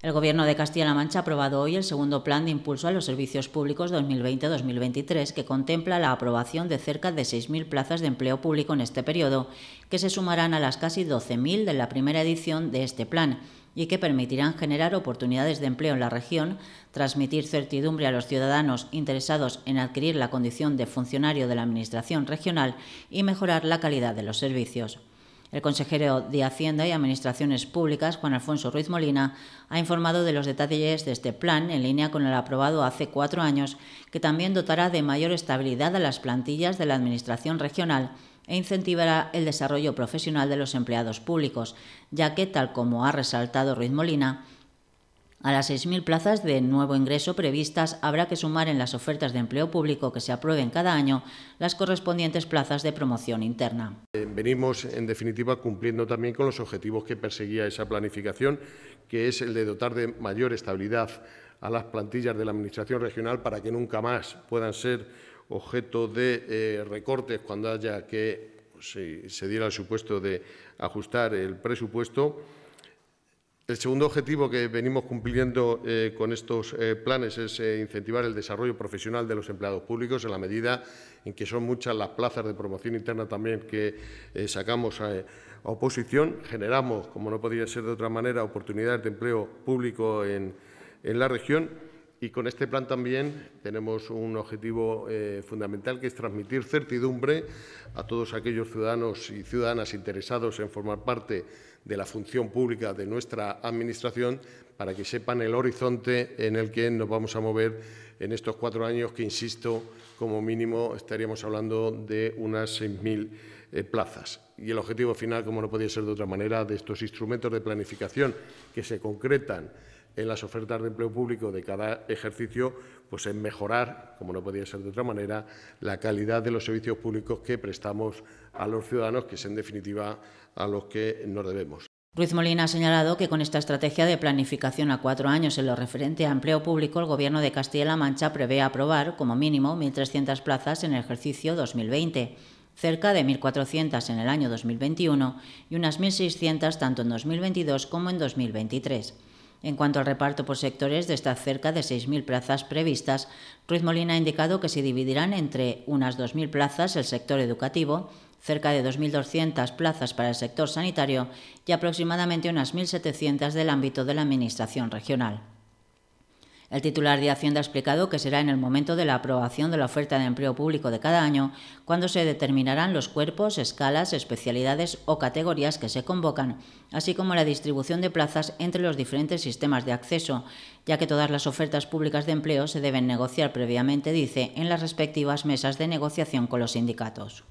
El Gobierno de Castilla-La Mancha ha aprobado hoy el segundo Plan de Impulso a los Servicios Públicos 2020-2023, que contempla la aprobación de cerca de 6.000 plazas de empleo público en este periodo, que se sumarán a las casi 12.000 de la primera edición de este plan y que permitirán generar oportunidades de empleo en la región, transmitir certidumbre a los ciudadanos interesados en adquirir la condición de funcionario de la Administración regional y mejorar la calidad de los servicios. El consejero de Hacienda y Administraciones Públicas, Juan Alfonso Ruiz Molina, ha informado de los detalles de este plan en línea con el aprobado hace cuatro años, que también dotará de mayor estabilidad a las plantillas de la Administración regional e incentivará el desarrollo profesional de los empleados públicos, ya que, tal como ha resaltado Ruiz Molina, a las 6.000 plazas de nuevo ingreso previstas habrá que sumar en las ofertas de empleo público que se aprueben cada año las correspondientes plazas de promoción interna. Eh, venimos, en definitiva, cumpliendo también con los objetivos que perseguía esa planificación, que es el de dotar de mayor estabilidad a las plantillas de la Administración regional para que nunca más puedan ser objeto de eh, recortes cuando haya que si se diera el supuesto de ajustar el presupuesto el segundo objetivo que venimos cumpliendo eh, con estos eh, planes es eh, incentivar el desarrollo profesional de los empleados públicos en la medida en que son muchas las plazas de promoción interna también que sacamos a, oposición. Generamos, como no podría ser de otra manera, oportunidades de empleo público en, en la región y con este plan también tenemos un objetivo eh, fundamental que es transmitir certidumbre a todos aquellos ciudadanos y ciudadanas interesados en formar parte de la función pública de nuestra Administración para que sepan el horizonte en el que nos vamos a mover en estos cuatro años que, insisto, como mínimo estaríamos hablando de unas 6.000 eh, plazas. Y el objetivo final, como no podía ser de otra manera, de estos instrumentos de planificación que se concretan en las ofertas de empleo público de cada ejercicio, pues en mejorar, como no podía ser de otra manera, la calidad de los servicios públicos que prestamos a los ciudadanos, que es en definitiva a los que nos debemos. Ruiz Molina ha señalado que con esta estrategia de planificación a cuatro años en lo referente a empleo público, el Gobierno de Castilla-La Mancha prevé aprobar como mínimo 1.300 plazas en el ejercicio 2020 cerca de 1.400 en el año 2021 y unas 1.600 tanto en 2022 como en 2023. En cuanto al reparto por sectores de estas cerca de 6.000 plazas previstas, Ruiz Molina ha indicado que se dividirán entre unas 2.000 plazas el sector educativo, cerca de 2.200 plazas para el sector sanitario y aproximadamente unas 1.700 del ámbito de la Administración regional. El titular de Hacienda ha explicado que será en el momento de la aprobación de la oferta de empleo público de cada año cuando se determinarán los cuerpos, escalas, especialidades o categorías que se convocan, así como la distribución de plazas entre los diferentes sistemas de acceso, ya que todas las ofertas públicas de empleo se deben negociar previamente, dice, en las respectivas mesas de negociación con los sindicatos.